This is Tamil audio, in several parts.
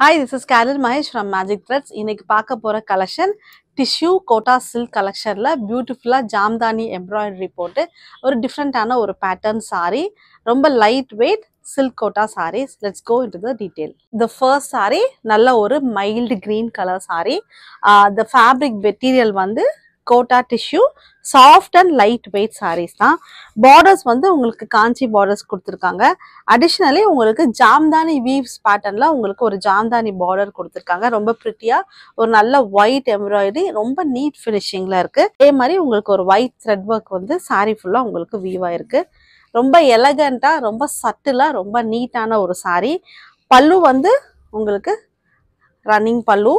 Hi this is Carol Mahesh from Magic Threads இன்னைக்கு பார்க்க போகிற கலெக்ஷன் டிஷ்யூ கோட்டா சில்க் கலெக்ஷனில் பியூட்டிஃபுல்லாக ஜாம்தானி எம்ப்ராய்டரி போட்டு ஒரு டிஃப்ரெண்ட்டான ஒரு பேட்டர்ன் சாரி ரொம்ப light weight silk kota saris let's go into the detail the first sari நல்ல ஒரு mild green colour sari the fabric material வந்து kota tissue soft and light weight saris தான் பார்டர்ஸ் வந்து உங்களுக்கு காஞ்சி பார்டர்ஸ் கொடுத்துருக்காங்க அடிஷ்னலி உங்களுக்கு ஜாம்தானி வீவ்ஸ் பேட்டர்னில் உங்களுக்கு ஒரு ஜாம்தானி பார்டர் கொடுத்துருக்காங்க ரொம்ப ப்ரிட்டியாக ஒரு நல்ல ஒயிட் எம்ப்ராய்டரி ரொம்ப நீட் ஃபினிஷிங்கில் இருக்குது அதே மாதிரி உங்களுக்கு ஒரு ஒயிட் த்ரெட் ஒர்க் வந்து சாரீ ஃபுல்லாக உங்களுக்கு வீவாக இருக்குது ரொம்ப எலகண்ட்டாக ரொம்ப சட்டிலாக ரொம்ப நீட்டான ஒரு சாரீ பல்லு வந்து உங்களுக்கு ரன்னிங் பல்லு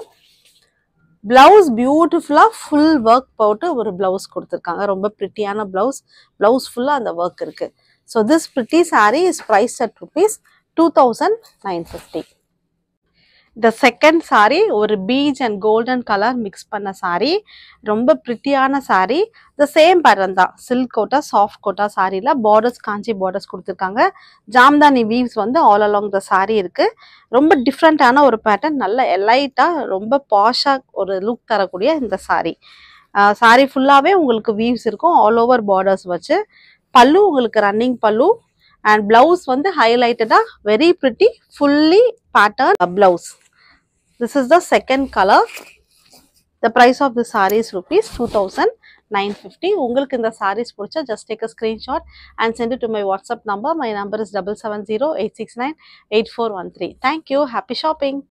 ப்ளவுஸ் பியூட்டிஃபுல்லாக ஃபுல் ஒர்க் போட்டு ஒரு ப்ளவுஸ் கொடுத்துருக்காங்க ரொம்ப ப்ரிட்டியான ப்ளவுஸ் ப்ளவுஸ் ஃபுல்லாக அந்த ஒர்க் இருக்குது so this pretty sari is price at rupees two thousand nine fifty இந்த செகண்ட் சாரீ ஒரு peach and golden colour mix பண்ண சாரீ ரொம்ப பிரிட்டியான சாரீ இந்த சேம் பேட்டர்ன் தான் சில்க் கோட்டா சாஃப்ட் கோட்டா சாரியில் பார்டர்ஸ் காஞ்சி பார்டர்ஸ் கொடுத்துருக்காங்க ஜாம்தானி வீவ்ஸ் வந்து ஆல் அலாங் த சாரீ இருக்குது ரொம்ப டிஃப்ரெண்ட்டான ஒரு பேட்டர்ன் நல்ல எலைட்டாக ரொம்ப பாஷாக ஒரு லுக் தரக்கூடிய இந்த சாரீ சாரீ ஃபுல்லாகவே உங்களுக்கு வீவ்ஸ் இருக்கும் ஆல் ஓவர் பார்டர்ஸ் வச்சு பல்லு உங்களுக்கு ரன்னிங் பல்லு அண்ட் ப்ளவுஸ் வந்து ஹைலைட்டடாக very pretty fully pattern blouse This is the second color. The price of the saree is rupees 2950. உங்களுக்கு இந்த sarees purchase. just take a screenshot and send it to my WhatsApp number. My number is double seven zero eight six nine eight four one three. Thank you. Happy shopping.